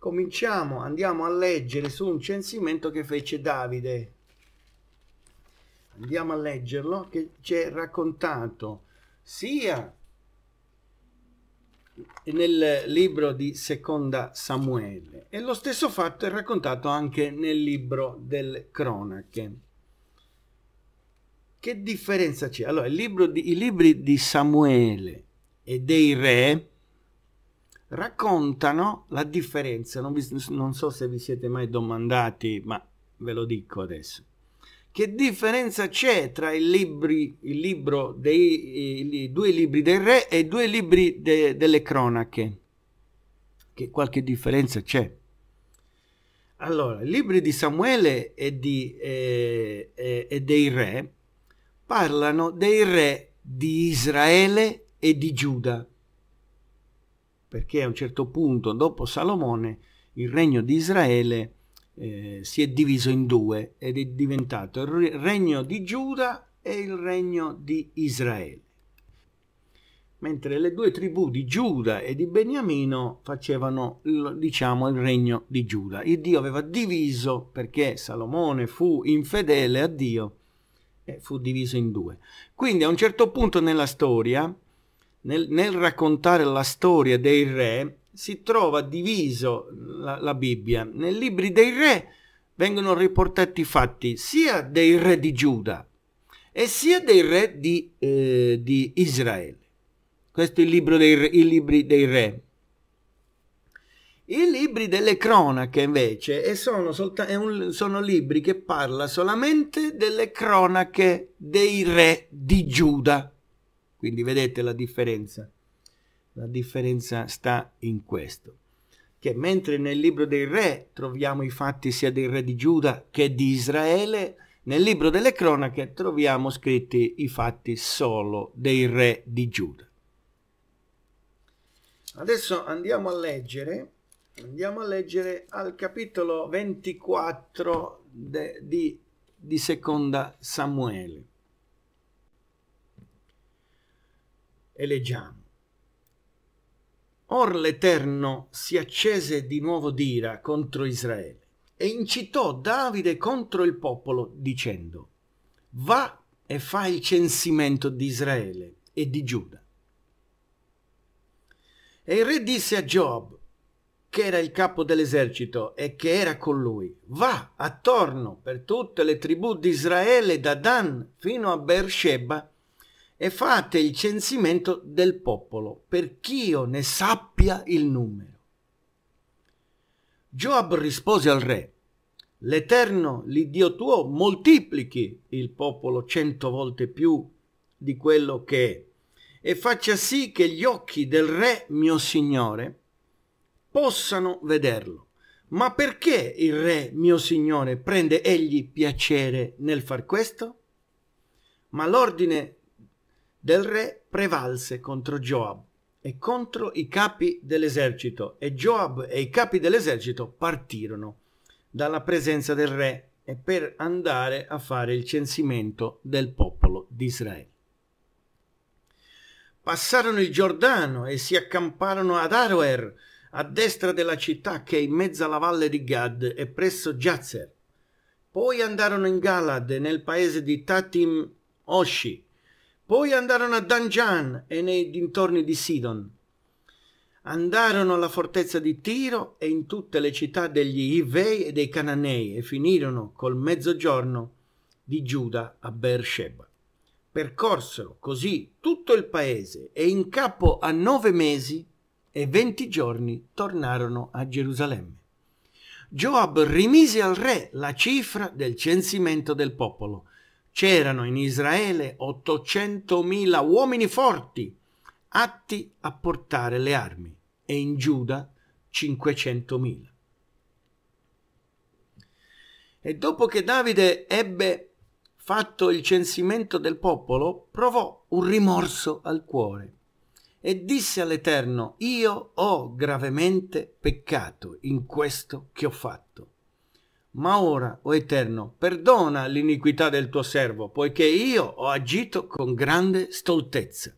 cominciamo, andiamo a leggere su un censimento che fece Davide. Andiamo a leggerlo, che ci è raccontato sia nel libro di Seconda Samuele e lo stesso fatto è raccontato anche nel libro delle Cronache. Che differenza c'è? Allora, di, i libri di Samuele e dei re raccontano la differenza, non, vi, non so se vi siete mai domandati, ma ve lo dico adesso, che differenza c'è tra i, libri, il libro dei, i, i, due libri del re e i due libri de, delle cronache? Che qualche differenza c'è. Allora, i libri di Samuele e, di, eh, eh, e dei re parlano dei re di Israele e di Giuda perché a un certo punto, dopo Salomone, il regno di Israele eh, si è diviso in due ed è diventato il regno di Giuda e il regno di Israele. Mentre le due tribù di Giuda e di Beniamino facevano, diciamo, il regno di Giuda. Il Dio aveva diviso, perché Salomone fu infedele a Dio, e fu diviso in due. Quindi a un certo punto nella storia, nel, nel raccontare la storia dei re si trova diviso la, la Bibbia. Nei libri dei re vengono riportati i fatti sia dei re di Giuda e sia dei re di, eh, di Israele. Questo è il libro dei re, i libri dei re. I libri delle cronache invece sono, un, sono libri che parla solamente delle cronache dei re di Giuda. Quindi vedete la differenza? La differenza sta in questo, che mentre nel libro dei re troviamo i fatti sia del re di Giuda che di Israele, nel libro delle cronache troviamo scritti i fatti solo dei re di Giuda. Adesso andiamo a leggere, andiamo a leggere al capitolo 24 de, di, di seconda Samuele. e leggiamo. Or l'Eterno si accese di nuovo d'ira contro Israele e incitò Davide contro il popolo dicendo Va e fa il censimento di Israele e di Giuda. E il re disse a Giobbe, che era il capo dell'esercito e che era con lui, va attorno per tutte le tribù di Israele da Dan fino a Beersheba e fate il censimento del popolo, perch'io ne sappia il numero. Gioab rispose al re, l'Eterno, l'Iddio tuo, moltiplichi il popolo cento volte più di quello che è e faccia sì che gli occhi del re mio signore possano vederlo. Ma perché il re mio signore prende egli piacere nel far questo? Ma l'ordine del re prevalse contro Joab e contro i capi dell'esercito e Joab e i capi dell'esercito partirono dalla presenza del re e per andare a fare il censimento del popolo di Israele. Passarono il Giordano e si accamparono ad Aroer, a destra della città che è in mezzo alla valle di Gad e presso Giazer. Poi andarono in Galad nel paese di Tatim Oshi poi andarono a Danjan e nei dintorni di Sidon. Andarono alla fortezza di Tiro e in tutte le città degli Ivei e dei Cananei e finirono col mezzogiorno di Giuda a Beersheba. Percorsero così tutto il paese e in capo a nove mesi e venti giorni tornarono a Gerusalemme. Joab rimise al re la cifra del censimento del popolo C'erano in Israele 800.000 uomini forti, atti a portare le armi, e in Giuda 500.000. E dopo che Davide ebbe fatto il censimento del popolo, provò un rimorso al cuore e disse all'Eterno, io ho gravemente peccato in questo che ho fatto ma ora, o Eterno, perdona l'iniquità del tuo servo, poiché io ho agito con grande stoltezza.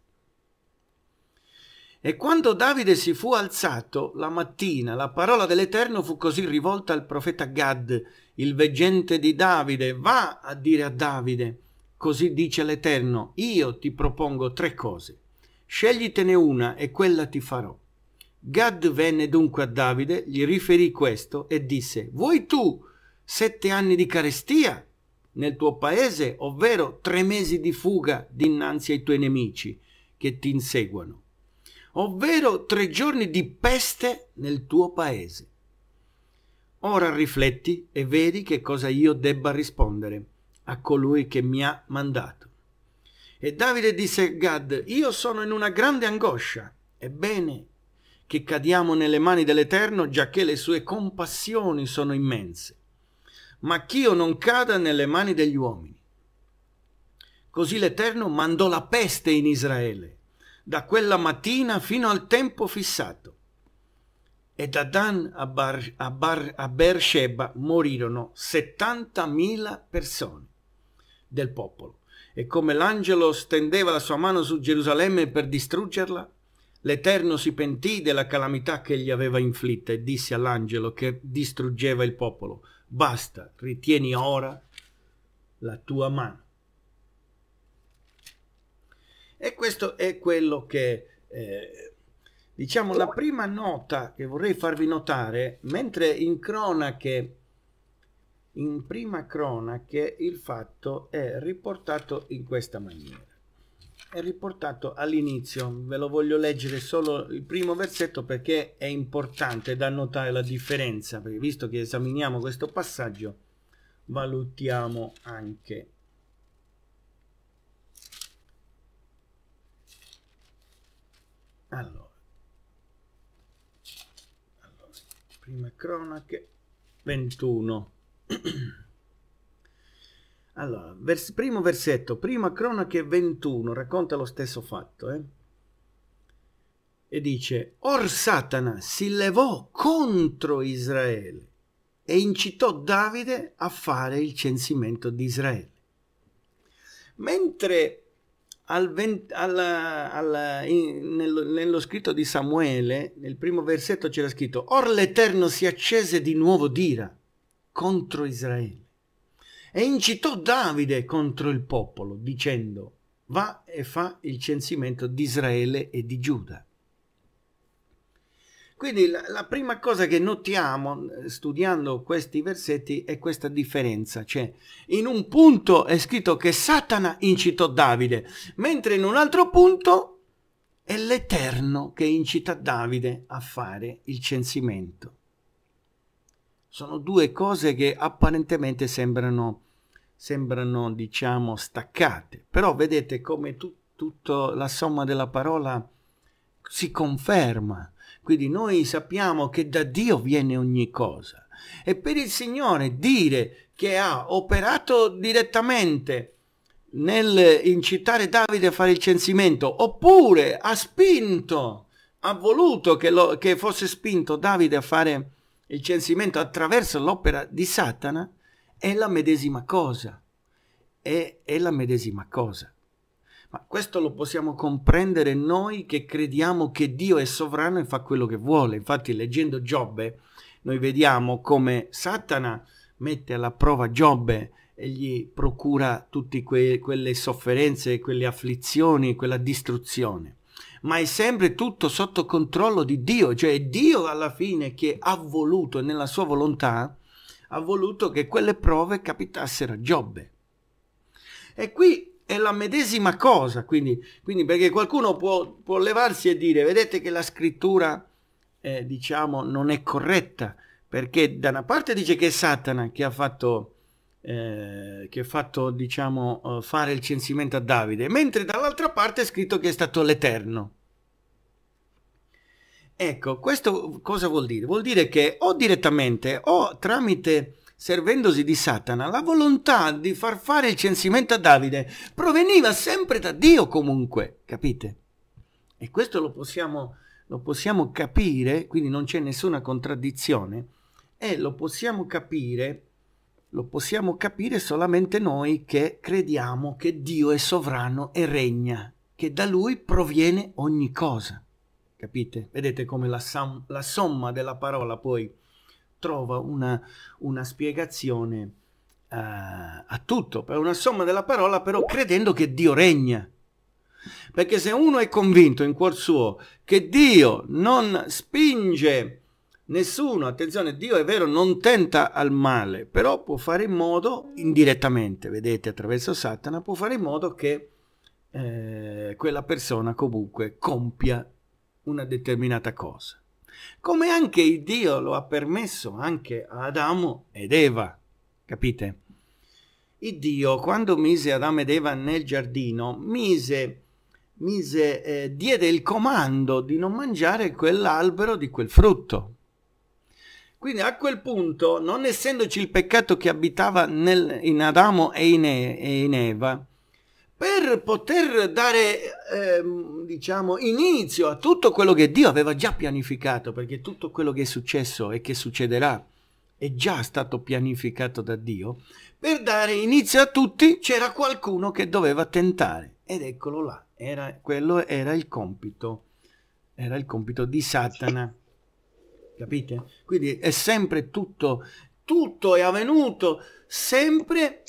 E quando Davide si fu alzato la mattina, la parola dell'Eterno fu così rivolta al profeta Gad, il veggente di Davide, va a dire a Davide, così dice l'Eterno, io ti propongo tre cose, sceglitene una e quella ti farò. Gad venne dunque a Davide, gli riferì questo e disse, vuoi tu sette anni di carestia nel tuo paese, ovvero tre mesi di fuga dinanzi ai tuoi nemici che ti inseguono, ovvero tre giorni di peste nel tuo paese. Ora rifletti e vedi che cosa io debba rispondere a colui che mi ha mandato. E Davide disse a Gad, io sono in una grande angoscia, ebbene che cadiamo nelle mani dell'Eterno, giacché le sue compassioni sono immense ma che io non cada nelle mani degli uomini. Così l'Eterno mandò la peste in Israele, da quella mattina fino al tempo fissato. E da Dan a, Bar, a, Bar, a Beersheba morirono 70.000 persone del popolo. E come l'angelo stendeva la sua mano su Gerusalemme per distruggerla, l'Eterno si pentì della calamità che gli aveva inflitta e disse all'angelo che distruggeva il popolo, Basta, ritieni ora la tua mano. E questo è quello che, eh, diciamo, la prima nota che vorrei farvi notare, mentre in cronache, in prima cronache, il fatto è riportato in questa maniera è riportato all'inizio, ve lo voglio leggere solo il primo versetto perché è importante da notare la differenza, perché visto che esaminiamo questo passaggio valutiamo anche allora, allora prime cronache 21 Allora, vers primo versetto, prima cronache 21, racconta lo stesso fatto, eh? e dice, Or Satana si levò contro Israele e incitò Davide a fare il censimento di Israele. Mentre al vent, alla, alla, in, nello, nello, scritto di Samuele, nel primo versetto c'era scritto, Or l'Eterno si accese di nuovo d'ira contro Israele e incitò Davide contro il popolo, dicendo va e fa il censimento di Israele e di Giuda. Quindi la, la, prima cosa che notiamo eh, studiando questi versetti è questa differenza, cioè in un punto è scritto che Satana incitò Davide, mentre in un altro punto è l'Eterno che incita Davide a fare il censimento. Sono due cose che apparentemente sembrano, sembrano diciamo, staccate, però vedete come tu, tutta la somma della parola si conferma. Quindi noi sappiamo che da Dio viene ogni cosa. E per il Signore dire che ha operato direttamente nel incitare Davide a fare il censimento, oppure ha spinto, ha voluto che, lo, che fosse spinto Davide a fare il censimento attraverso l'opera di Satana, è la medesima cosa. È, è la medesima cosa. Ma questo lo possiamo comprendere noi che crediamo che Dio è sovrano e fa quello che vuole. Infatti, leggendo Giobbe, noi vediamo come Satana mette alla prova Giobbe e gli procura tutte que- quelle sofferenze, quelle afflizioni, quella distruzione ma è sempre tutto sotto controllo di Dio, cioè Dio alla fine che ha voluto nella sua volontà, ha voluto che quelle prove capitassero a Giobbe. E qui è la medesima cosa, quindi, quindi perché qualcuno può, può, levarsi e dire, vedete che la scrittura, eh, diciamo, non è corretta, perché da una parte dice che è Satana che ha fatto eh, che ha fatto diciamo eh, fare il censimento a Davide, mentre dall'altra parte è scritto che è stato l'Eterno. Ecco, questo cosa vuol dire? Vuol dire che o direttamente o tramite servendosi di Satana, la volontà di far fare il censimento a Davide proveniva sempre da Dio comunque, capite? E questo lo possiamo, lo possiamo capire, quindi non c'è nessuna contraddizione, e lo possiamo capire lo possiamo capire solamente noi che crediamo che Dio è sovrano e regna, che da Lui proviene ogni cosa. Capite? Vedete come la, sam- la somma della parola poi trova una, una spiegazione uh, a tutto, È una somma della parola però credendo che Dio regna. Perché se uno è convinto in cuor suo che Dio non spinge Nessuno, attenzione, Dio è vero, non tenta al male, però può fare in modo, indirettamente, vedete, attraverso Satana, può fare in modo che eh, quella persona comunque compia una determinata cosa. Come anche il Dio lo ha permesso anche ad Adamo ed Eva, capite? Il Dio, quando mise Adamo ed Eva nel giardino, mise mise, eh, diede il comando di non mangiare quell'albero di quel frutto. Quindi a quel punto, non essendoci il peccato che abitava nel, in Adamo e in, e, e in, Eva, per poter dare eh, diciamo, inizio a tutto quello che Dio aveva già pianificato, perché tutto quello che è successo e che succederà è già stato pianificato da Dio, per dare inizio a tutti c'era qualcuno che doveva tentare. Ed eccolo là, era, quello era il compito, era il compito di Satana capite? Quindi è sempre tutto, tutto è avvenuto sempre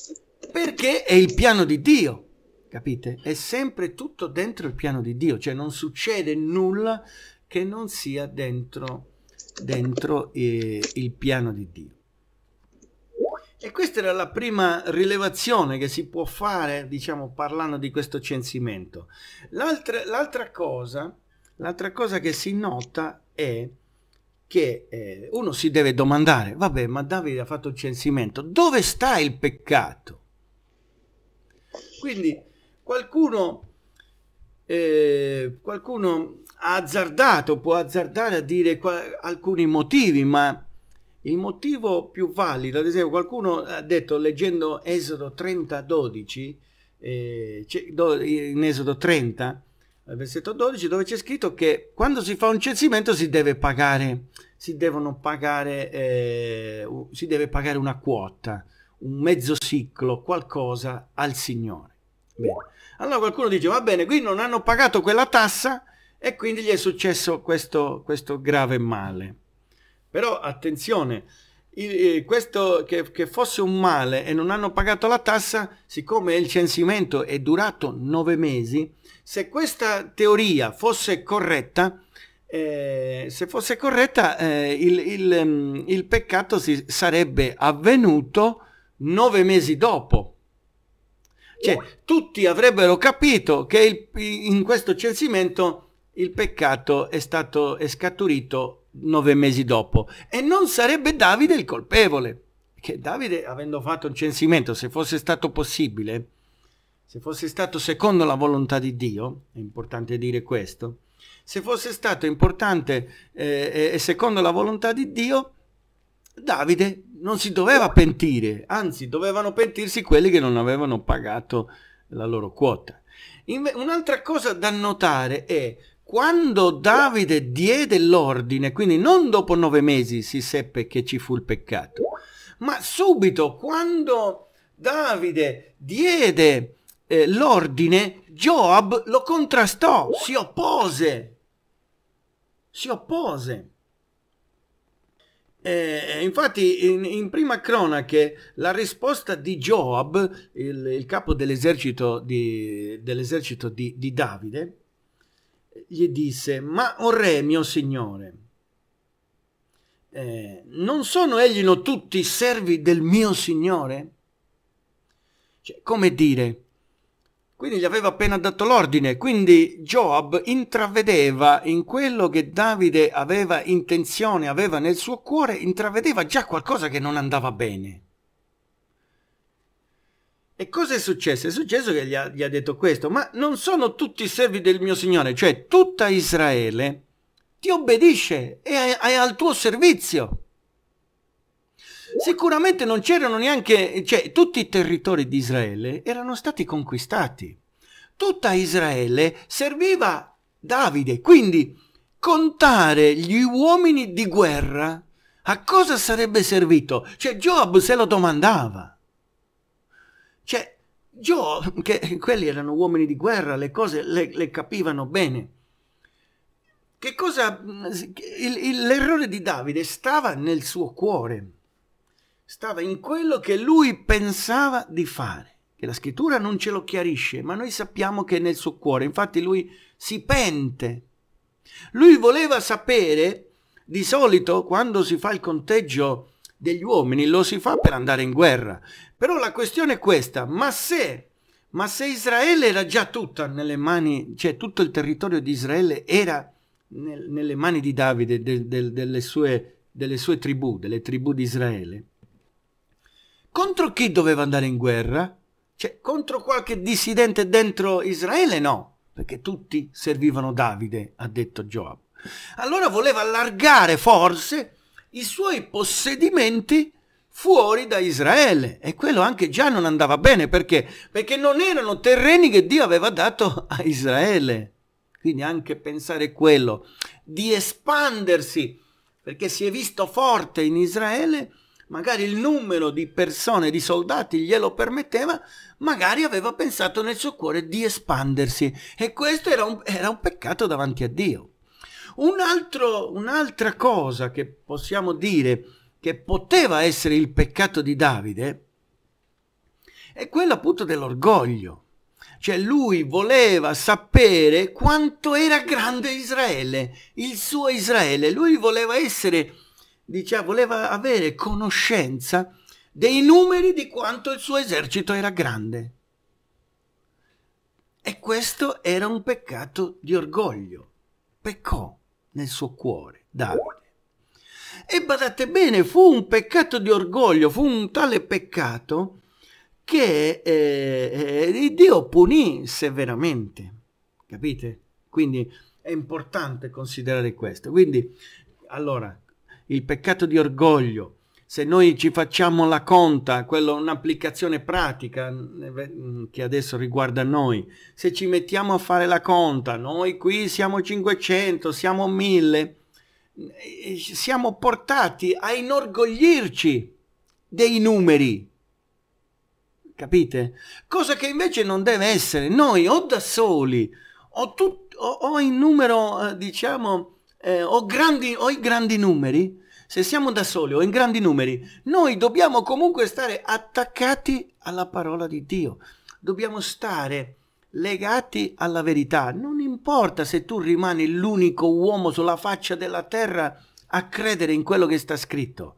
perché è il piano di Dio, capite? È sempre tutto dentro il piano di Dio, cioè non succede nulla che non sia dentro, dentro eh, il piano di Dio. E questa era la prima rilevazione che si può fare, diciamo, parlando di questo censimento. L'altra, cosa, l'altra cosa, che si nota è che eh, uno si deve domandare, vabbè, ma Davide ha fatto il censimento, dove sta il peccato? Quindi qualcuno, eh, qualcuno ha azzardato, può azzardare a dire alcuni motivi, ma il motivo più valido, ad esempio qualcuno ha detto leggendo Esodo 30, 12, eh, in Esodo 30, versetto 12, dove c'è scritto che quando si fa un censimento si deve pagare, si devono pagare, eh, si deve pagare una quota, un mezzo ciclo, qualcosa al Signore. Bene. Allora qualcuno dice, va bene, qui non hanno pagato quella tassa e quindi gli è successo questo, questo grave male. Però attenzione, eh, questo che, che, fosse un male e non hanno pagato la tassa, siccome il censimento è durato nove mesi, se questa teoria fosse corretta, eh, se fosse corretta eh, il, il, mm, il, peccato si sarebbe avvenuto nove mesi dopo. Cioè, tutti avrebbero capito che il, in questo censimento il peccato è stato è scaturito nove mesi dopo. E non sarebbe Davide il colpevole. Che Davide, avendo fatto un censimento, se fosse stato possibile, se fosse stato secondo la volontà di Dio, è importante dire questo, se fosse stato importante eh, e secondo la volontà di Dio, Davide non si doveva pentire, anzi dovevano pentirsi quelli che non avevano pagato la loro quota. Inve- un'altra cosa da notare è quando Davide diede l'ordine, quindi non dopo nove mesi si seppe che ci fu il peccato, ma subito quando Davide diede eh, l'ordine, Joab lo contrastò, si oppose, si oppose. Eh, eh infatti in, in, prima cronache la risposta di Joab, il, il capo dell'esercito di, dell di, di Davide, gli disse, ma o re mio signore, eh, non sono egli no tutti servi del mio signore? Cioè, come dire, quindi gli aveva appena dato l'ordine, quindi Joab intravedeva in quello che Davide aveva intenzione, aveva nel suo cuore, intravedeva già qualcosa che non andava bene. E cosa è successo? È successo che gli ha, gli ha detto questo, ma non sono tutti servi del mio Signore, cioè tutta Israele ti obbedisce e è, è al tuo servizio. Sicuramente non c'erano neanche, cioè tutti i territori di Israele erano stati conquistati. Tutta Israele serviva Davide, quindi contare gli uomini di guerra a cosa sarebbe servito? Cioè Job se lo domandava. Giò, che quelli erano uomini di guerra, le cose le, le capivano bene. Che cosa... L'errore di Davide stava nel suo cuore, stava in quello che lui pensava di fare che la scrittura non ce lo chiarisce, ma noi sappiamo che è nel suo cuore, infatti lui si pente. Lui voleva sapere, di solito quando si fa il conteggio degli uomini, lo si fa per andare in guerra. Però la questione è questa, ma se, ma se Israele era già tutta nelle mani, cioè tutto il territorio di Israele era nel, nelle mani di Davide, de, de, delle, sue, delle sue tribù, delle tribù di Israele, contro chi doveva andare in guerra? Cioè, contro qualche dissidente dentro Israele? No, perché tutti servivano Davide, ha detto Joab. Allora voleva allargare forse i suoi possedimenti fuori da Israele e quello anche già non andava bene perché? Perché non erano terreni che Dio aveva dato a Israele. Quindi anche pensare quello di espandersi perché si è visto forte in Israele, magari il numero di persone, di soldati glielo permetteva, magari aveva pensato nel suo cuore di espandersi e questo era un, era un peccato davanti a Dio. Un altro, un'altra cosa che possiamo dire che poteva essere il peccato di Davide è quella appunto dell'orgoglio. Cioè lui voleva sapere quanto era grande Israele, il suo Israele. Lui voleva essere, diciamo, voleva avere conoscenza dei numeri di quanto il suo esercito era grande. E questo era un peccato di orgoglio. Peccò nel suo cuore, Davide. E badate bene, fu un peccato di orgoglio, fu un tale peccato che eh, eh Dio punì severamente, capite? Quindi è importante considerare questo. Quindi, allora, il peccato di orgoglio, se noi ci facciamo la conta, quello è un'applicazione pratica eh, mm, che adesso riguarda noi, se ci mettiamo a fare la conta, noi qui siamo 500, siamo 1000, eh, eh, siamo portati a inorgoglirci dei numeri. Capite? Cosa che invece non deve essere. Noi o da soli o, tut, o, o in numero, diciamo, eh, o, grandi, o i grandi numeri, se siamo da soli o in grandi numeri, noi dobbiamo comunque stare attaccati alla parola di Dio. Dobbiamo stare legati alla verità. Non importa se tu rimani l'unico uomo sulla faccia della terra a credere in quello che sta scritto.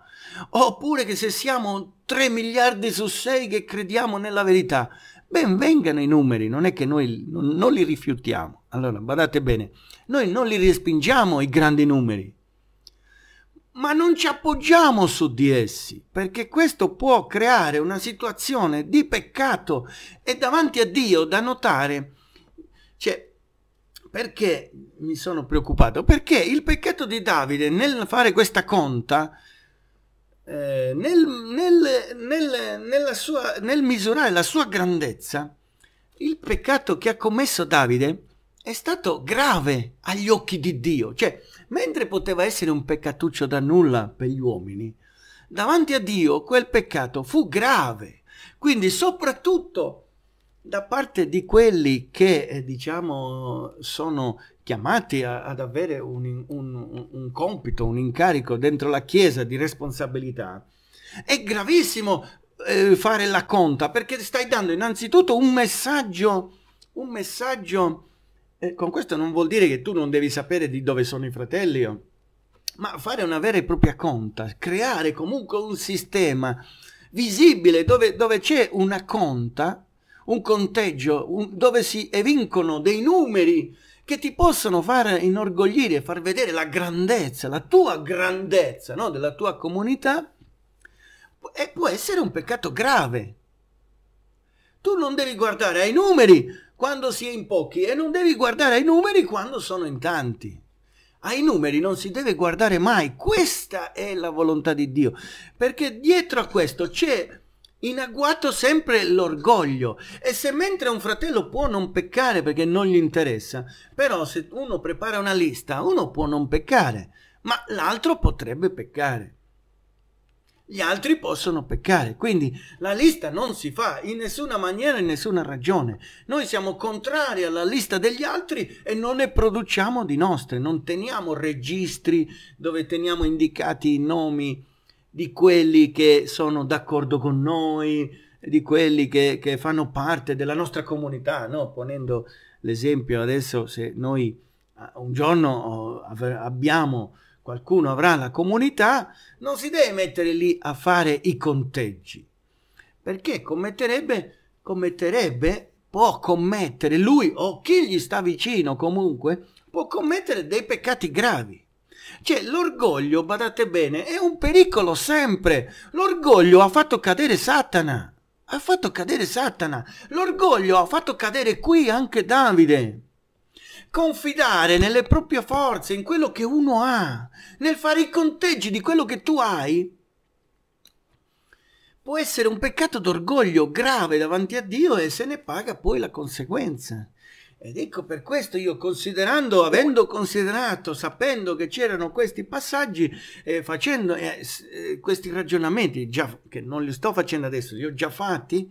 Oppure che se siamo 3 miliardi su 6 che crediamo nella verità, ben vengano i numeri, non è che noi non, li rifiutiamo. Allora, badate bene, noi non li respingiamo i grandi numeri, ma non ci appoggiamo su di essi, perché questo può creare una situazione di peccato e davanti a Dio da notare, cioè, perché mi sono preoccupato? Perché il peccato di Davide nel fare questa conta, eh, nel, nel, nel, sua, nel misurare la sua grandezza, il peccato che ha commesso Davide è stato grave agli occhi di Dio, cioè mentre poteva essere un peccatuccio da nulla per gli uomini, davanti a Dio quel peccato fu grave. Quindi soprattutto da parte di quelli che eh, diciamo sono chiamati a, ad avere un, un, un, compito, un incarico dentro la Chiesa di responsabilità, è gravissimo eh, fare la conta perché stai dando innanzitutto un messaggio, un messaggio e eh, con questo non vuol dire che tu non devi sapere di dove sono i fratelli, oh. ma fare una vera e propria conta, creare comunque un sistema visibile dove, dove c'è una conta, un conteggio, un, dove si evincono dei numeri che ti possono far inorgoglire, far vedere la grandezza, la tua grandezza no? della tua comunità, e può essere un peccato grave. Tu non devi guardare ai numeri quando si è in pochi e non devi guardare ai numeri quando sono in tanti. Ai numeri non si deve guardare mai, questa è la volontà di Dio, perché dietro a questo c'è in agguato sempre l'orgoglio e se mentre un fratello può non peccare perché non gli interessa, però se uno prepara una lista, uno può non peccare, ma l'altro potrebbe peccare gli altri possono peccare. Quindi la lista non si fa in nessuna maniera, in nessuna ragione. Noi siamo contrari alla lista degli altri e non ne produciamo di nostre, non teniamo registri dove teniamo indicati i nomi di quelli che sono d'accordo con noi, di quelli che, che fanno parte della nostra comunità, no? ponendo l'esempio adesso se noi ah, un giorno oh, abbiamo qualcuno avrà la comunità, non si deve mettere lì a fare i conteggi, perché commetterebbe, commetterebbe, può commettere lui o chi gli sta vicino comunque, può commettere dei peccati gravi. Cioè l'orgoglio, badate bene, è un pericolo sempre. L'orgoglio ha fatto cadere Satana. Ha fatto cadere Satana. L'orgoglio ha fatto cadere qui anche Davide confidare nelle proprie forze, in quello che uno ha, nel fare i conteggi di quello che tu hai, può essere un peccato d'orgoglio grave davanti a Dio e se ne paga poi la conseguenza. Ed ecco per questo io considerando, avendo considerato, sapendo che c'erano questi passaggi, eh, facendo eh, eh questi ragionamenti, già, che non li sto facendo adesso, li ho già fatti,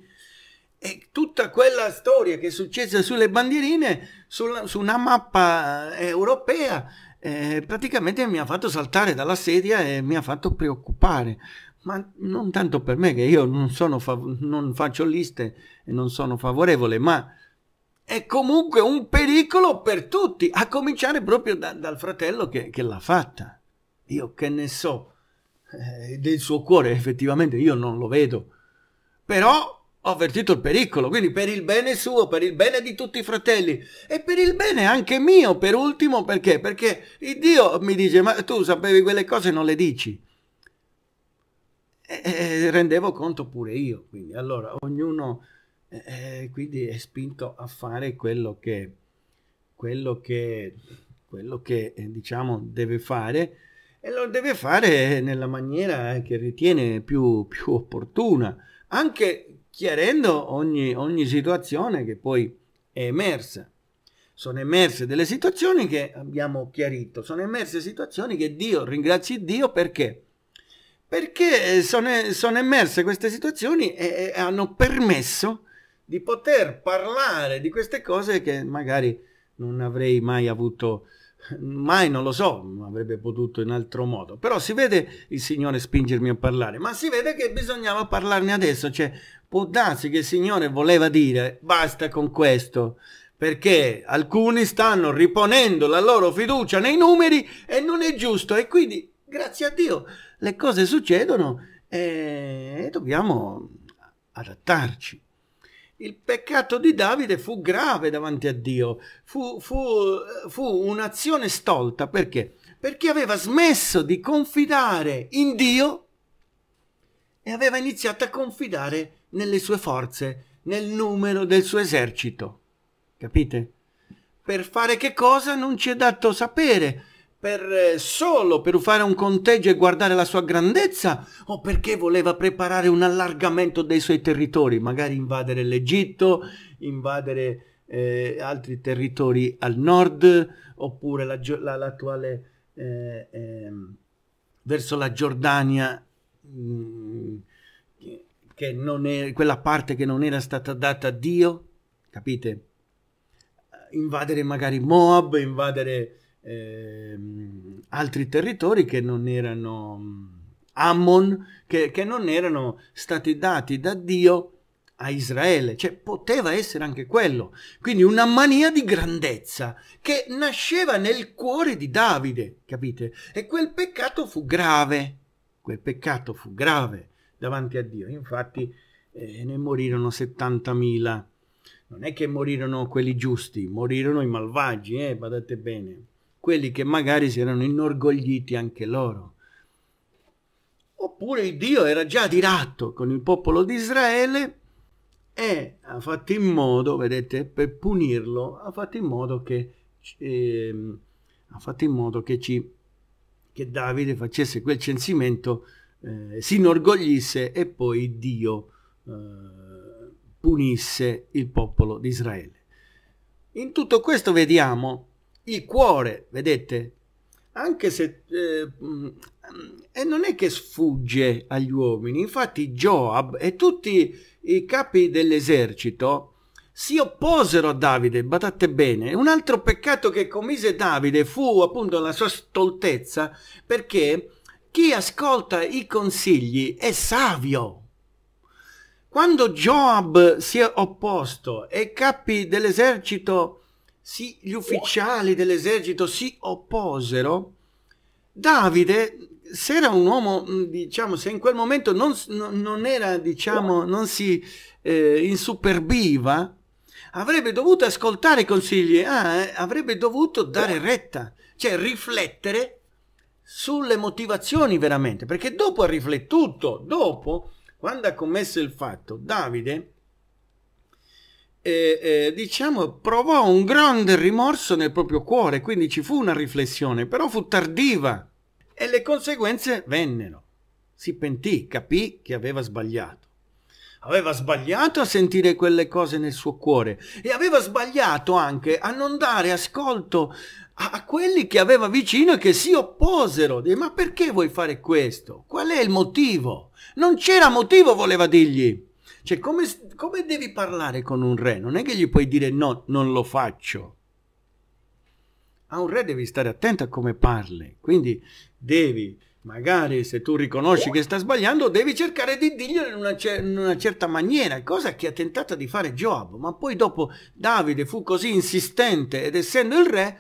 e tutta quella storia che è successa sulle bandierine, sulla, su una mappa eh, europea, eh, praticamente mi ha fatto saltare dalla sedia e mi ha fatto preoccupare. Ma non tanto per me, che io non, sono non faccio liste e non sono favorevole, ma è comunque un pericolo per tutti, a cominciare proprio da, dal fratello che, che l'ha fatta. Io che ne so eh, del suo cuore, effettivamente io non lo vedo. Però ho avvertito il pericolo, quindi per il bene suo, per il bene di tutti i fratelli e per il bene anche mio, per ultimo, perché? Perché Dio mi dice, ma tu sapevi quelle cose e non le dici. E, e rendevo conto pure io, quindi allora ognuno eh, eh, quindi è spinto a fare quello che, quello che, quello che eh, diciamo deve fare e lo deve fare nella maniera eh, che ritiene più, più opportuna, anche chiarendo ogni, ogni situazione che poi è emersa. Sono emerse delle situazioni che abbiamo chiarito, sono emerse situazioni che Dio, ringrazi Dio perché? Perché eh, sono, sono emerse queste situazioni e, e hanno permesso di poter parlare di queste cose che magari non avrei mai avuto mai non lo so, avrebbe potuto in altro modo, però si vede il Signore spingermi a parlare, ma si vede che bisognava parlarne adesso, cioè può darsi che il Signore voleva dire basta con questo, perché alcuni stanno riponendo la loro fiducia nei numeri e non è giusto e quindi grazie a Dio le cose succedono e dobbiamo adattarci. Il peccato di Davide fu grave davanti a Dio, fu, fu, fu un'azione stolta perché? Perché aveva smesso di confidare in Dio e aveva iniziato a confidare in Dio nelle sue forze, nel numero del suo esercito. Capite? Per fare che cosa non ci è dato sapere, per eh, solo per fare un conteggio e guardare la sua grandezza o perché voleva preparare un allargamento dei suoi territori, magari invadere l'Egitto, invadere eh, altri territori al nord oppure la, la, l'attuale eh, eh, verso la Giordania mh, mm, che non è, quella parte che non era stata data a Dio, capite? Invadere magari Moab, invadere eh, altri territori che non erano Ammon, che, che non erano stati dati da Dio a Israele, cioè poteva essere anche quello. Quindi una mania di grandezza che nasceva nel cuore di Davide, capite? E quel peccato fu grave, quel peccato fu grave davanti a Dio. Infatti eh, ne morirono 70.000. Non è che morirono quelli giusti, morirono i malvagi, eh, badate bene. Quelli che magari si erano inorgogliti anche loro. Oppure Dio era già diratto con il popolo di Israele e ha fatto in modo, vedete, per punirlo, ha fatto in modo che, eh, ha fatto in modo che, ci, che Davide facesse quel censimento eh, si inorgoglisse e poi Dio eh, punisse il popolo di Israele. In tutto questo vediamo il cuore, vedete? Anche se... Eh, e non è che sfugge agli uomini, infatti Joab e tutti i capi dell'esercito si opposero a Davide, badate bene. Un altro peccato che commise Davide fu appunto la sua stoltezza, perché chi ascolta i consigli è savio. Quando Joab si è opposto e i capi dell'esercito, gli ufficiali dell'esercito si opposero, Davide, se era un uomo, mm, diciamo, se in quel momento non, non era, diciamo, non si eh, insuperbiva, avrebbe dovuto ascoltare i consigli, ah, eh, avrebbe dovuto dare retta, cioè riflettere sulle motivazioni veramente, perché dopo ha riflettuto, dopo, quando ha commesso il fatto, Davide, eh, eh, diciamo, provò un grande rimorso nel proprio cuore, quindi ci fu una riflessione, però fu tardiva e le conseguenze vennero. Si pentì, capì che aveva sbagliato. Aveva sbagliato a sentire quelle cose nel suo cuore e aveva sbagliato anche a non dare ascolto a quelli che aveva vicino e che si opposero. Ma perché vuoi fare questo? Qual è il motivo? Non c'era motivo, voleva dirgli. Cioè, come, come devi parlare con un re? Non è che gli puoi dire no, non lo faccio. A un re devi stare attento a come parli. Quindi devi, magari se tu riconosci che sta sbagliando, devi cercare di dirglielo in una, in una certa maniera, cosa che ha tentato di fare Joab. Ma poi dopo Davide fu così insistente ed essendo il re,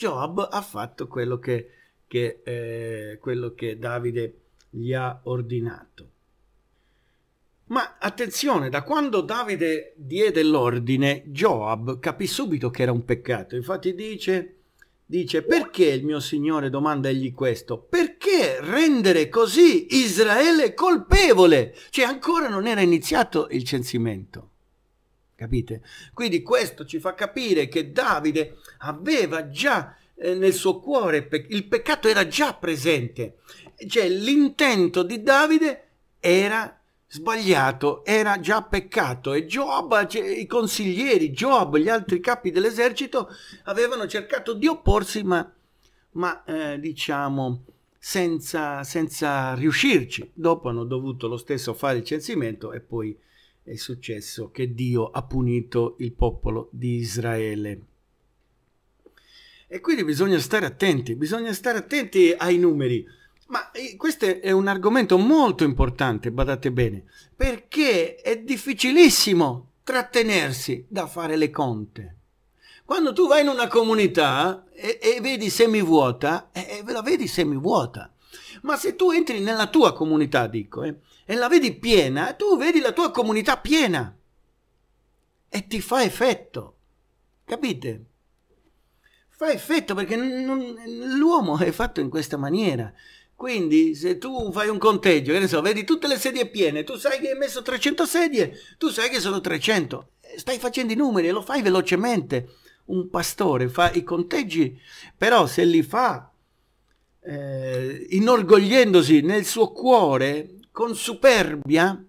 Joab ha fatto quello che, che, eh, quello che Davide gli ha ordinato. Ma attenzione, da quando Davide diede l'ordine, Joab capì subito che era un peccato. Infatti dice, dice, perché il mio Signore domanda egli questo? Perché rendere così Israele colpevole? Cioè ancora non era iniziato il censimento. Capite? Quindi questo ci fa capire che Davide aveva già eh, nel suo cuore il peccato era già presente, cioè l'intento di Davide era sbagliato, era già peccato e Job, cioè, i consiglieri, Job, gli altri capi dell'esercito avevano cercato di opporsi ma, ma eh, diciamo senza, senza riuscirci. Dopo hanno dovuto lo stesso fare il censimento e poi è successo che Dio ha punito il popolo di Israele. E quindi bisogna stare attenti, bisogna stare attenti ai numeri. Ma eh, questo è un argomento molto importante, badate bene, perché è difficilissimo trattenersi da fare le conte. Quando tu vai in una comunità e, eh, e vedi semivuota, eh, e, e la vedi semivuota. Ma se tu entri nella tua comunità, dico, eh, e la vedi piena, tu vedi la tua comunità piena e ti fa effetto, capite? Fa effetto perché l'uomo è fatto in questa maniera. Quindi se tu fai un conteggio, che ne so, vedi tutte le sedie piene, tu sai che hai messo 300 sedie, tu sai che sono 300, stai facendo i numeri e lo fai velocemente. Un pastore fa i conteggi, però se li fa eh, inorgogliendosi nel suo cuore, con superbia,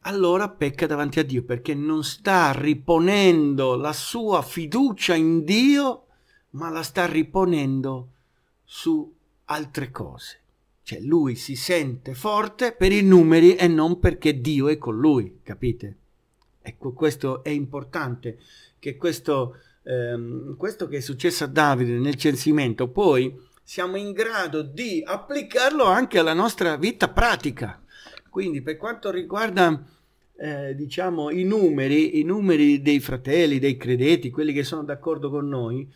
allora pecca davanti a Dio perché non sta riponendo la sua fiducia in Dio, ma la sta riponendo su altre cose. Cioè lui si sente forte per i numeri e non perché Dio è con lui, capite? Ecco, questo è importante, che questo, ehm, questo che è successo a Davide nel censimento, poi siamo in grado di applicarlo anche alla nostra vita pratica. Quindi per quanto riguarda eh, diciamo, i, numeri, i numeri dei fratelli, dei credeti, quelli che sono d'accordo con noi,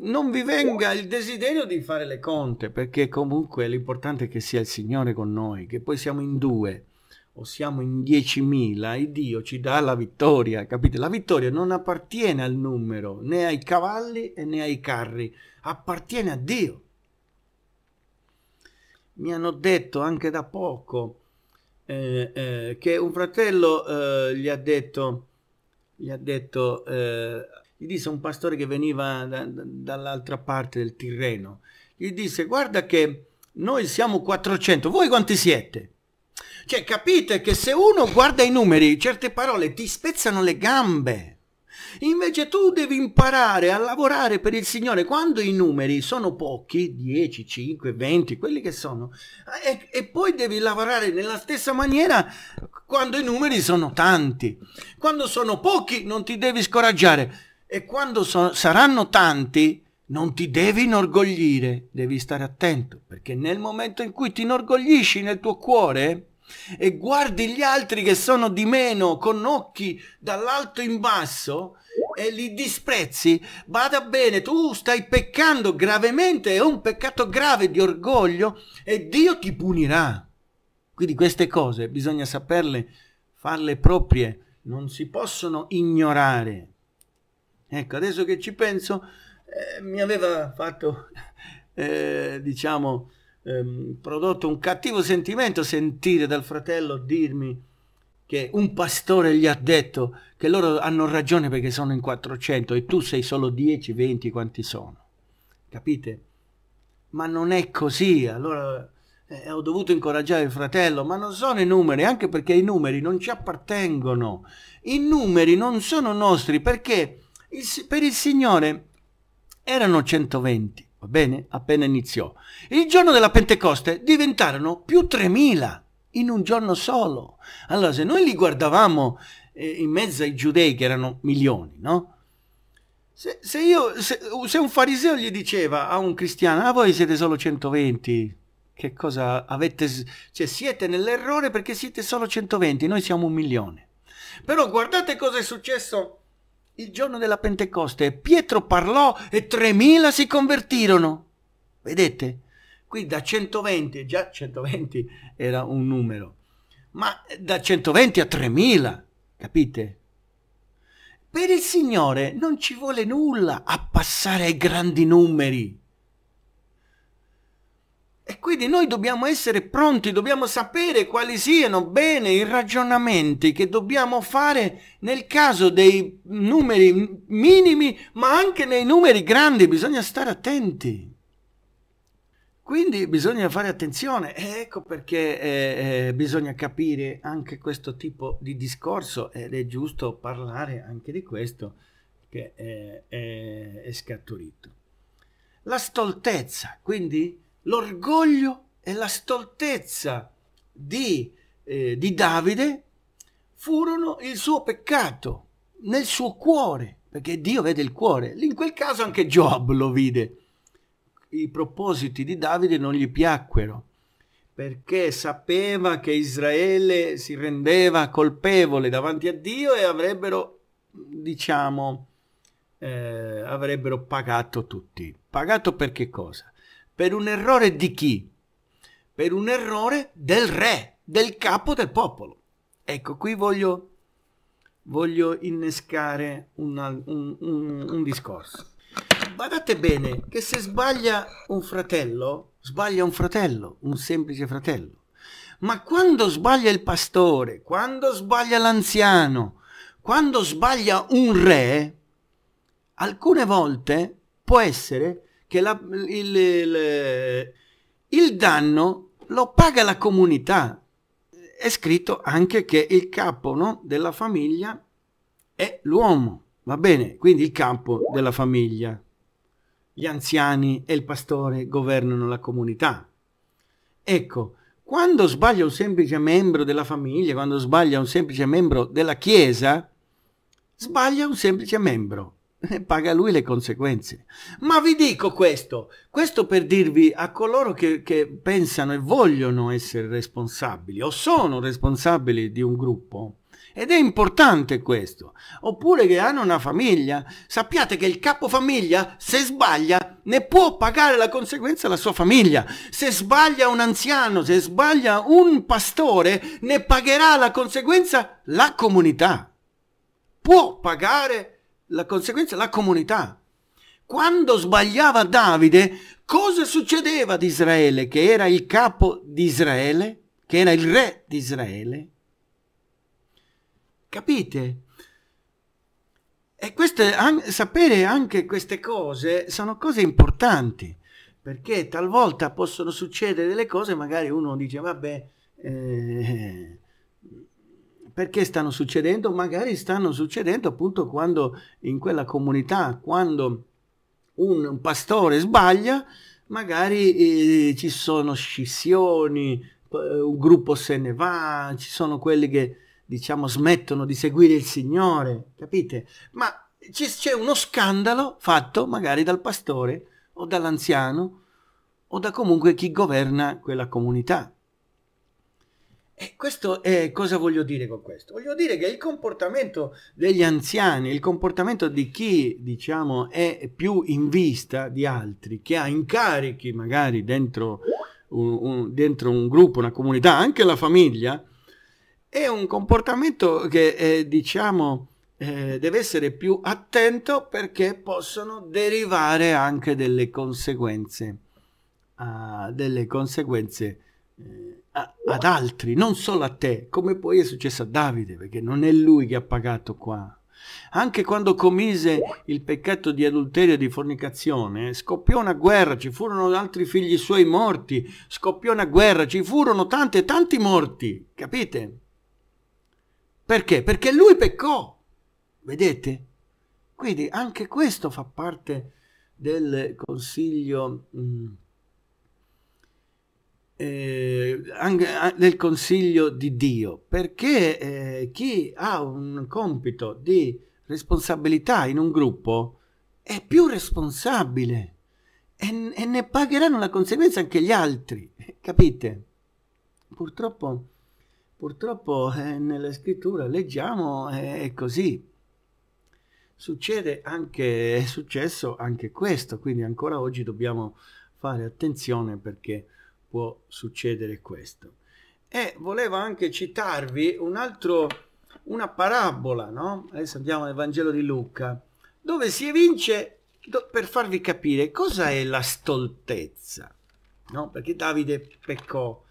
non vi venga il desiderio di fare le conte, perché comunque l'importante è che sia il Signore con noi, che poi siamo in due o siamo in diecimila e Dio ci dà la vittoria, capite? La vittoria non appartiene al numero, né ai cavalli e né ai carri, appartiene a Dio. Mi hanno detto anche da poco, eh, eh, che un fratello eh, gli ha detto, gli ha detto, eh, gli disse un pastore che veniva da, da, dall'altra parte del Tirreno, gli disse guarda che noi siamo 400, voi quanti siete? Cioè capite che se uno guarda i numeri, certe parole ti spezzano le gambe. Invece tu devi imparare a lavorare per il Signore quando i numeri sono pochi, 10, 5, 20, quelli che sono, e, e poi devi lavorare nella stessa maniera quando i numeri sono tanti. Quando sono pochi non ti devi scoraggiare e quando so, saranno tanti non ti devi inorgoglire, devi stare attento, perché nel momento in cui ti inorgoglisci nel tuo cuore, e guardi gli altri che sono di meno con occhi dall'alto in basso e li disprezzi, bada bene, tu stai peccando gravemente, è un peccato grave di orgoglio e Dio ti punirà. Quindi queste cose bisogna saperle, farle proprie, non si possono ignorare. Ecco, adesso che ci penso, eh, mi aveva fatto, eh, diciamo, ehm, prodotto un cattivo sentimento sentire dal fratello dirmi che un pastore gli ha detto che loro hanno ragione perché sono in 400 e tu sei solo 10, 20, quanti sono. Capite? Ma non è così. Allora eh, ho dovuto incoraggiare il fratello, ma non sono i numeri, anche perché i numeri non ci appartengono. I numeri non sono nostri perché il, per il Signore erano 120 va bene? Appena iniziò. Il giorno della Pentecoste diventarono più 3.000 in un giorno solo. Allora, se noi li guardavamo eh, in mezzo ai giudei, che erano milioni, no? Se, se, io, se, se un fariseo gli diceva a un cristiano, ah voi siete solo 120, che cosa avete, cioè siete nell'errore perché siete solo 120, noi siamo un milione. Però guardate cosa è successo il giorno della Pentecoste Pietro parlò e 3.000 si convertirono. Vedete? Qui da 120, già 120 era un numero, ma da 120 a 3.000, capite? Per il Signore non ci vuole nulla a passare ai grandi numeri. E quindi noi dobbiamo essere pronti, dobbiamo sapere quali siano bene i ragionamenti che dobbiamo fare nel caso dei numeri minimi, ma anche nei numeri grandi, bisogna stare attenti. Quindi bisogna fare attenzione, e ecco perché eh, eh, bisogna capire anche questo tipo di discorso ed è giusto parlare anche di questo che è, è, è scaturito. La stoltezza, quindi l'orgoglio e la stoltezza di, eh, di Davide furono il suo peccato nel suo cuore, perché Dio vede il cuore. In quel caso anche Job lo vide. I propositi di Davide non gli piacquero, perché sapeva che Israele si rendeva colpevole davanti a Dio e avrebbero, diciamo, eh, avrebbero pagato tutti. Pagato per che cosa? Per un errore di chi? Per un errore del re, del capo del popolo. Ecco, qui voglio, voglio innescare una, un, un, un discorso. Badate bene che se sbaglia un fratello, sbaglia un fratello, un semplice fratello. Ma quando sbaglia il pastore, quando sbaglia l'anziano, quando sbaglia un re, alcune volte può essere che la, il, il, il danno lo paga la comunità. È scritto anche che il capo no, della famiglia è l'uomo, va bene? Quindi il capo della famiglia, gli anziani e il pastore governano la comunità. Ecco, quando sbaglia un semplice membro della famiglia, quando sbaglia un semplice membro della Chiesa, sbaglia un semplice membro. paga lui le conseguenze. Ma vi dico questo, questo per dirvi a coloro che, che, pensano e vogliono essere responsabili o sono responsabili di un gruppo. Ed è importante questo. Oppure che hanno una famiglia, sappiate che il capofamiglia, se sbaglia, ne può pagare la conseguenza la sua famiglia. Se sbaglia un anziano, se sbaglia un pastore, ne pagherà la conseguenza la comunità. Può pagare la conseguenza è la comunità. Quando sbagliava Davide, cosa succedeva ad Israele, che era il capo di Israele, che era il re di Israele? Capite? E queste, an sapere anche queste cose sono cose importanti, perché talvolta possono succedere delle cose, magari uno dice, vabbè, eh, perché stanno succedendo? Magari stanno succedendo appunto quando in quella comunità, quando un pastore sbaglia, magari eh, ci sono scissioni, un gruppo se ne va, ci sono quelli che diciamo smettono di seguire il Signore, capite? Ma c'è uno scandalo fatto magari dal pastore o dall'anziano o da comunque chi governa quella comunità. E questo è, eh, cosa voglio dire con questo? Voglio dire che il comportamento degli anziani, il comportamento di chi diciamo è più in vista di altri, che ha incarichi magari dentro un, un, dentro un gruppo, una comunità, anche la famiglia, è un comportamento che è, eh, diciamo eh, deve essere più attento perché possono derivare anche delle conseguenze, uh, delle conseguenze. Eh, a, ad altri, non solo a te, come poi è successo a Davide, perché non è lui che ha pagato qua. Anche quando commise il peccato di adulterio e di fornicazione, scoppiò una guerra, ci furono altri figli suoi morti, scoppiò una guerra, ci furono tante, tanti morti, capite? Perché? Perché lui peccò, vedete? Quindi anche questo fa parte del consiglio... Mh, mm, eh, anche nel consiglio di Dio, perché eh, chi ha un compito di responsabilità in un gruppo è più responsabile e, e ne pagheranno la conseguenza anche gli altri, capite? Purtroppo, purtroppo eh, nella scrittura leggiamo eh, è così. Succede anche, è successo anche questo, quindi ancora oggi dobbiamo fare attenzione perché può succedere questo. E volevo anche citarvi un altro, una parabola, no? Adesso andiamo nel Vangelo di Luca, dove si evince, do, per farvi capire, cosa è la stoltezza, no? Perché Davide peccò,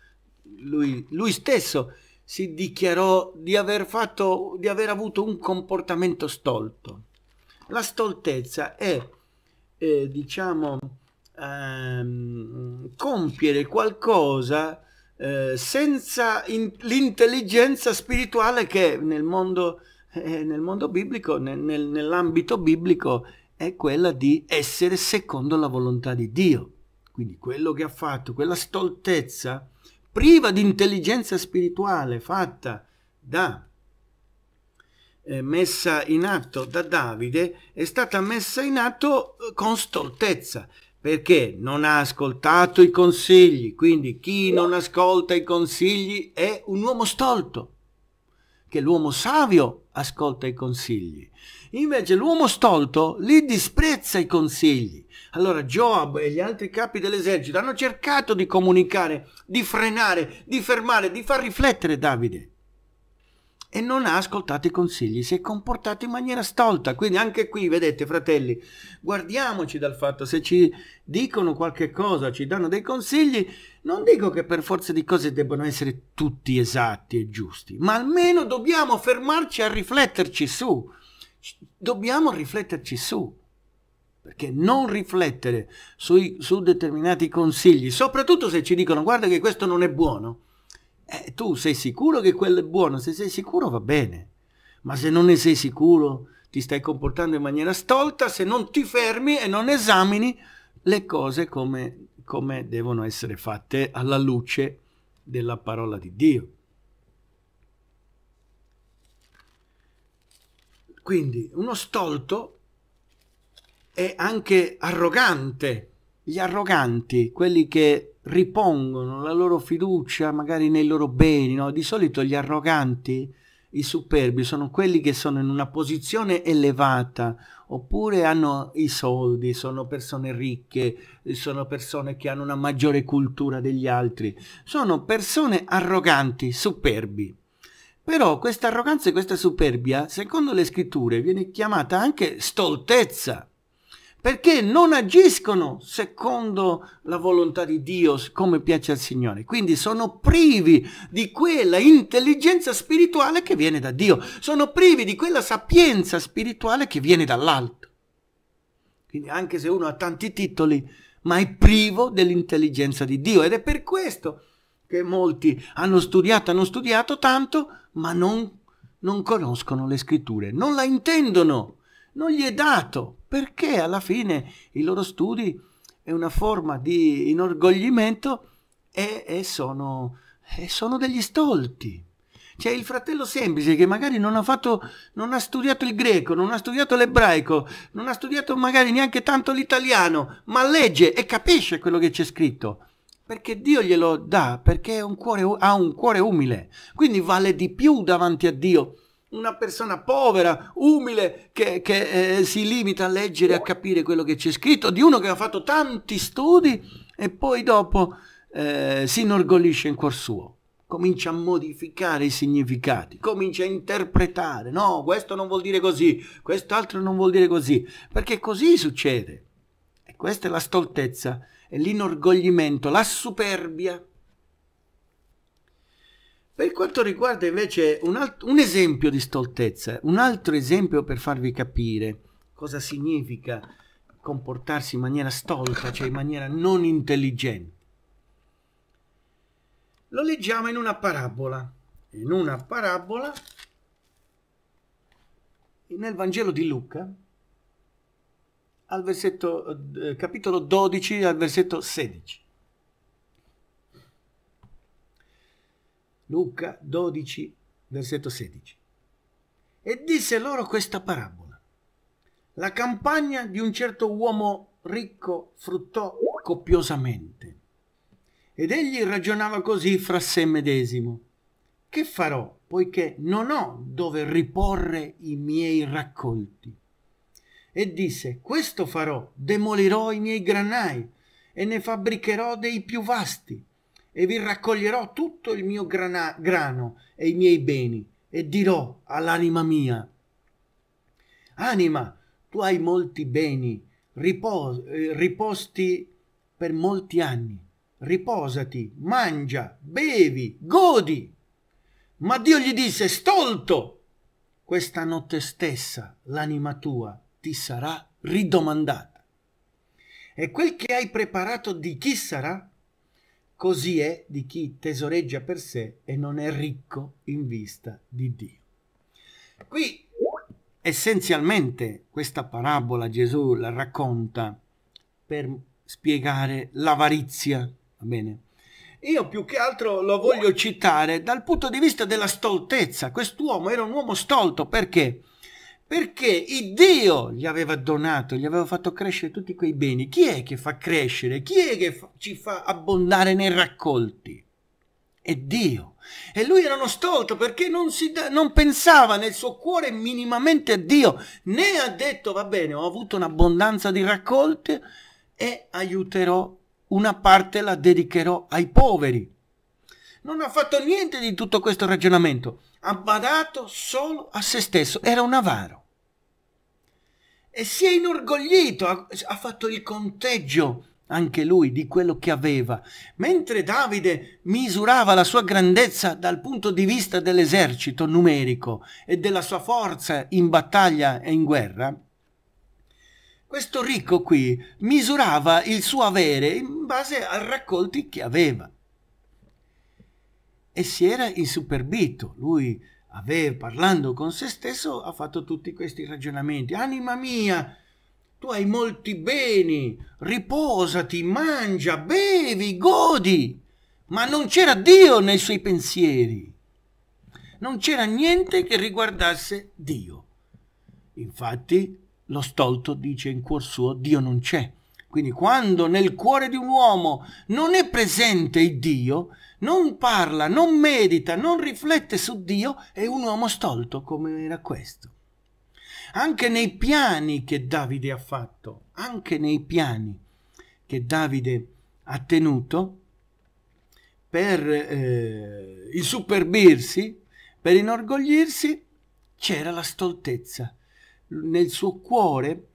lui, lui stesso si dichiarò di aver, fatto, di aver avuto un comportamento stolto. La stoltezza è, eh, diciamo, ehm, compiere qualcosa eh, senza in, l'intelligenza spirituale che nel mondo, eh, nel mondo biblico, nel, nel, nell'ambito biblico, è quella di essere secondo la volontà di Dio. Quindi quello che ha fatto, quella stoltezza priva di intelligenza spirituale fatta da eh, messa in atto da Davide è stata messa in atto eh, con stoltezza perché non ha ascoltato i consigli, quindi chi non ascolta i consigli è un uomo stolto, che l'uomo savio ascolta i consigli. Invece l'uomo stolto li disprezza i consigli. Allora Joab e gli altri capi dell'esercito hanno cercato di comunicare, di frenare, di fermare, di far riflettere Davide e non ha ascoltato i consigli, si è comportato in maniera stolta. Quindi anche qui, vedete fratelli, guardiamoci dal fatto se ci dicono qualche cosa, ci danno dei consigli, non dico che per forza di cose debbano essere tutti esatti e giusti, ma almeno dobbiamo fermarci a rifletterci su. Dobbiamo rifletterci su. Perché non riflettere sui, su determinati consigli, soprattutto se ci dicono guarda che questo non è buono, eh, tu sei sicuro che quello è buono? Se sei sicuro va bene, ma se non ne sei sicuro ti stai comportando in maniera stolta se non ti fermi e non esamini le cose come, come devono essere fatte alla luce della parola di Dio. Quindi uno stolto è anche arrogante. Gli arroganti, quelli che ripongono la loro fiducia magari nei loro beni, no? di solito gli arroganti, i superbi sono quelli che sono in una posizione elevata oppure hanno i soldi, sono persone ricche, sono persone che hanno una maggiore cultura degli altri, sono persone arroganti, superbi. Però questa arroganza e questa superbia, secondo le scritture, viene chiamata anche stoltezza perché non agiscono secondo la volontà di Dio come piace al Signore. Quindi sono privi di quella intelligenza spirituale che viene da Dio, sono privi di quella sapienza spirituale che viene dall'alto. Quindi anche se uno ha tanti titoli, ma è privo dell'intelligenza di Dio ed è per questo che molti hanno studiato, hanno studiato tanto, ma non, non conoscono le scritture, non la intendono non gli è dato, perché alla fine i loro studi è una forma di inorgoglimento e, e, sono, e sono degli stolti. C'è il fratello semplice che magari non ha, fatto, non ha studiato il greco, non ha studiato l'ebraico, non ha studiato magari neanche tanto l'italiano, ma legge e capisce quello che c'è scritto. Perché Dio glielo dà, perché un cuore, ha un cuore umile. Quindi vale di più davanti a Dio una persona povera, umile, che, che eh, si limita a leggere e a capire quello che c'è scritto, di uno che ha fatto tanti studi e poi dopo eh, si inorgoglisce in cuor suo. Comincia a modificare i significati, comincia a interpretare, no, questo non vuol dire così, quest'altro non vuol dire così, perché così succede. E questa è la stoltezza, è l'inorgoglimento, la superbia per quanto riguarda invece un, alt- un esempio di stoltezza, un altro esempio per farvi capire cosa significa comportarsi in maniera stolta, cioè in maniera non intelligente. Lo leggiamo in una parabola, in una parabola nel Vangelo di Luca, al versetto, eh, capitolo 12 al versetto 16. Luca 12, versetto 16. E disse loro questa parabola. La campagna di un certo uomo ricco fruttò copiosamente. Ed egli ragionava così fra sé medesimo. Che farò, poiché non ho dove riporre i miei raccolti? E disse, questo farò, demolirò i miei granai e ne fabbricherò dei più vasti e vi raccoglierò tutto il mio grana- grano e i miei beni e dirò all'anima mia, anima, tu hai molti beni, ripos- eh, riposti per molti anni, riposati, mangia, bevi, godi. Ma Dio gli disse, stolto, questa notte stessa l'anima tua ti sarà ridomandata. E quel che hai preparato di chi sarà? Così è di chi tesoreggia per sé e non è ricco in vista di Dio. Qui essenzialmente questa parabola Gesù la racconta per spiegare l'avarizia, va bene? Io più che altro lo voglio citare dal punto di vista della stoltezza. Quest'uomo era un uomo stolto perché? Perché il Dio gli aveva donato, gli aveva fatto crescere tutti quei beni. Chi è che fa crescere? Chi è che fa, ci fa abbondare nei raccolti? È Dio. E lui era uno stolto perché non, si da, non pensava nel suo cuore minimamente a Dio, né ha detto va bene, ho avuto un'abbondanza di raccolte e aiuterò, una parte la dedicherò ai poveri. Non ha fatto niente di tutto questo ragionamento ha badato solo a se stesso, era un avaro. E si è inorgoglito, ha, ha fatto il conteggio anche lui di quello che aveva, mentre Davide misurava la sua grandezza dal punto di vista dell'esercito numerico e della sua forza in battaglia e in guerra, questo ricco qui misurava il suo avere in base ai raccolti che aveva e si era insuperbito. Lui, aveva, parlando con se stesso, ha fatto tutti questi ragionamenti. Anima mia, tu hai molti beni, riposati, mangia, bevi, godi. Ma non c'era Dio nei suoi pensieri. Non c'era niente che riguardasse Dio. Infatti, lo stolto dice in cuor suo, Dio non c'è. Quindi quando nel cuore di un uomo non è presente il Dio, non parla, non medita, non riflette su Dio, è un uomo stolto come era questo. Anche nei piani che Davide ha fatto, anche nei piani che Davide ha tenuto per eh, il superbirsi, per inorgoglirsi, c'era la stoltezza. Nel suo cuore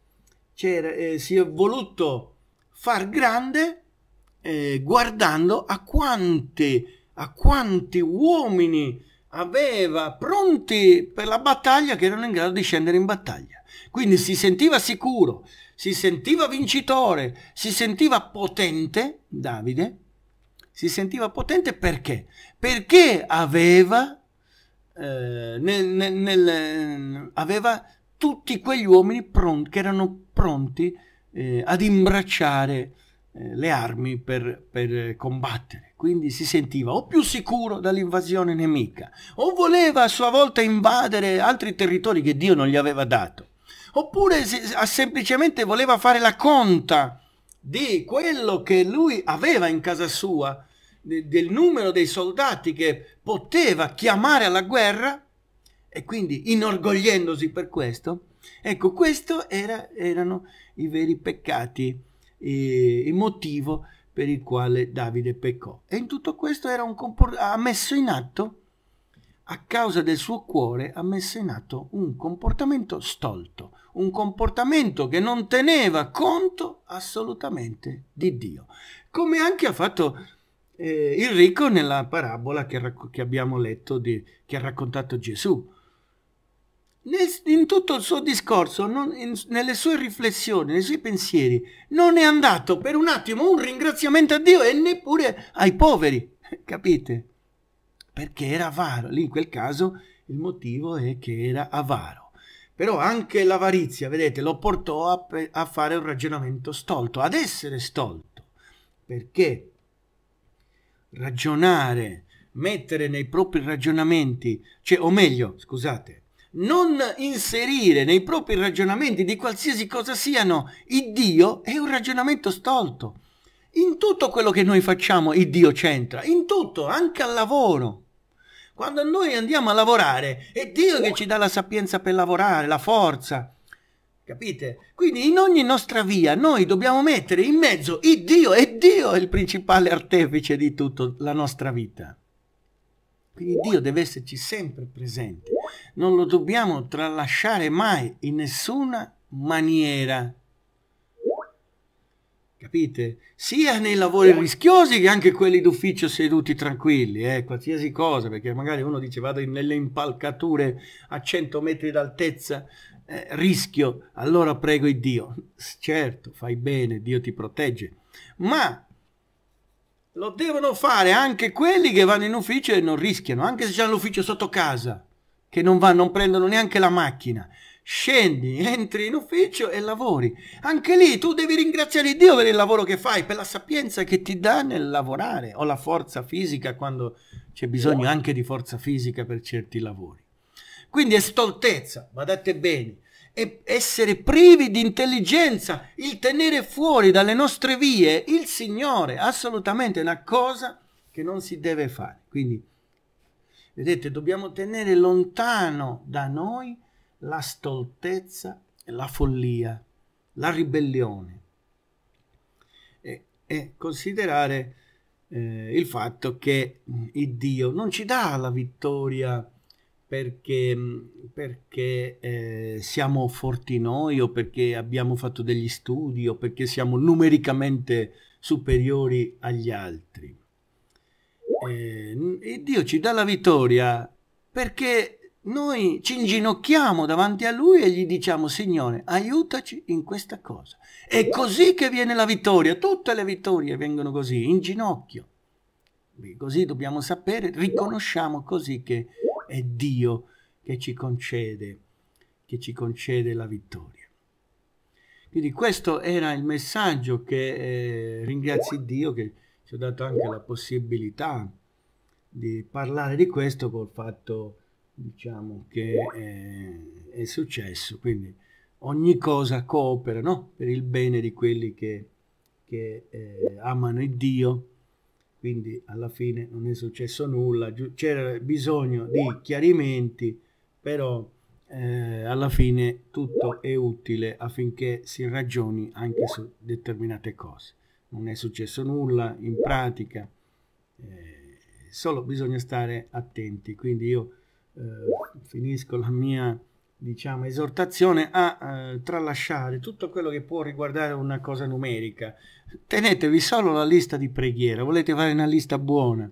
c'era, eh, si è voluto far grande eh, guardando a quante, a quanti uomini aveva pronti per la battaglia che erano in grado di scendere in battaglia. Quindi si sentiva sicuro, si sentiva vincitore, si sentiva potente, Davide, si sentiva potente perché? Perché aveva, eh, nel, nel, nel, aveva tutti quegli uomini pronti, che erano pronti eh, ad imbracciare eh, le armi per, per combattere. Quindi si sentiva o più sicuro dall'invasione nemica, o voleva a sua volta invadere altri territori che Dio non gli aveva dato, oppure se, semplicemente voleva fare la conta di quello che lui aveva in casa sua, del numero dei soldati che poteva chiamare alla guerra e quindi inorgogliendosi per questo, ecco, questo era, erano i veri peccati, eh, il motivo per il quale Davide peccò. E in tutto questo era un comport- ha messo in atto, a causa del suo cuore, ha messo in atto un comportamento stolto, un comportamento che non teneva conto assolutamente di Dio. Come anche ha fatto eh, il ricco nella parabola che, racco- che abbiamo letto, di, che ha raccontato Gesù. Nel, in tutto il suo discorso, non, in, nelle sue riflessioni, nei suoi pensieri, non è andato per un attimo un ringraziamento a Dio e neppure ai poveri, capite? Perché era avaro. Lì in quel caso il motivo è che era avaro. Però anche l'avarizia, vedete, lo portò a, a fare un ragionamento stolto, ad essere stolto, perché ragionare, mettere nei propri ragionamenti, cioè, o meglio, scusate, non inserire nei propri ragionamenti di qualsiasi cosa siano il Dio è un ragionamento stolto. In tutto quello che noi facciamo il Dio c'entra, in tutto, anche al lavoro. Quando noi andiamo a lavorare è Dio che ci dà la sapienza per lavorare, la forza. Capite? Quindi in ogni nostra via noi dobbiamo mettere in mezzo il Dio e Dio è il principale artefice di tutta la nostra vita. Quindi Dio deve esserci sempre presente. Non lo dobbiamo tralasciare mai in nessuna maniera. Capite? Sia nei lavori rischiosi che anche quelli d'ufficio seduti tranquilli, eh, qualsiasi cosa, perché magari uno dice vado nelle impalcature a 100 metri d'altezza, eh, rischio, allora prego il Dio. Certo, fai bene, Dio ti protegge. Ma lo devono fare anche quelli che vanno in ufficio e non rischiano, anche se hanno l'ufficio sotto casa, che non, vanno, non prendono neanche la macchina. Scendi, entri in ufficio e lavori. Anche lì tu devi ringraziare Dio per il lavoro che fai, per la sapienza che ti dà nel lavorare o la forza fisica quando c'è bisogno anche di forza fisica per certi lavori. Quindi è stoltezza, badate bene e essere privi di intelligenza, il tenere fuori dalle nostre vie il Signore, assolutamente una cosa che non si deve fare. Quindi, vedete, dobbiamo tenere lontano da noi la stoltezza, la follia, la ribellione e, e considerare eh, il fatto che mm, il Dio non ci dà la vittoria perché, mm, perché eh, siamo forti noi o perché abbiamo fatto degli studi o perché siamo numericamente superiori agli altri. Eh, Dio ci dà la vittoria perché noi ci inginocchiamo davanti a Lui e gli diciamo Signore aiutaci in questa cosa. È così che viene la vittoria, tutte le vittorie vengono così, in ginocchio. Così dobbiamo sapere, riconosciamo così che è Dio che ci concede, che ci concede la vittoria. Quindi questo era il messaggio che eh, ringrazi Dio che ci ha dato anche la possibilità di parlare di questo col fatto diciamo che è, eh, è successo. Quindi ogni cosa coopera no? per il bene di quelli che, che eh, amano il Dio quindi alla fine non è successo nulla, c'era bisogno di chiarimenti, però eh, alla fine tutto è utile affinché si ragioni anche su determinate cose. Non è successo nulla in pratica, eh, solo bisogna stare attenti, quindi io eh, finisco la mia diciamo, esortazione a eh, tralasciare tutto quello che può riguardare una cosa numerica. Tenetevi solo la lista di preghiera, volete fare una lista buona,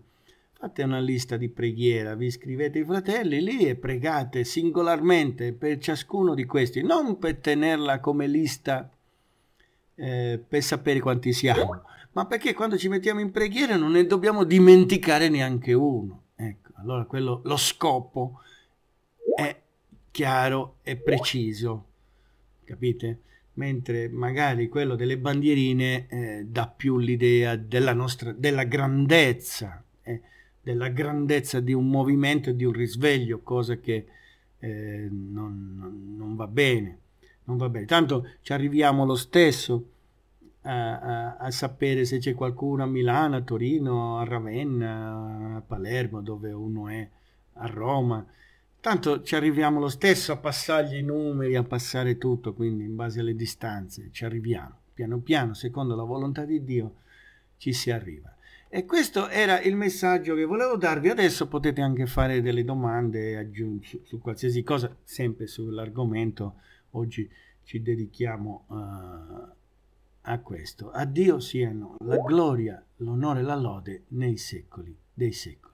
fate una lista di preghiera, vi scrivete i fratelli lì e pregate singolarmente per ciascuno di questi, non per tenerla come lista eh, per sapere quanti siamo, ma perché quando ci mettiamo in preghiera non ne dobbiamo dimenticare neanche uno. Ecco, allora quello, lo scopo è chiaro e preciso, capite? Mentre magari quello delle bandierine eh, dà più l'idea della, nostra, della grandezza, eh, della grandezza di un movimento e di un risveglio, cosa che eh, non, non, non, va bene, non va bene. Tanto ci arriviamo lo stesso a, a, a sapere se c'è qualcuno a Milano, a Torino, a Ravenna, a Palermo, dove uno è, a Roma. Tanto ci arriviamo lo stesso a passargli i numeri, a passare tutto, quindi in base alle distanze ci arriviamo. Piano piano, secondo la volontà di Dio, ci si arriva. E questo era il messaggio che volevo darvi. Adesso potete anche fare delle domande aggiung- su, su qualsiasi cosa, sempre sull'argomento. Oggi ci dedichiamo uh, a questo. A Dio siano la gloria, l'onore e la lode nei secoli dei secoli.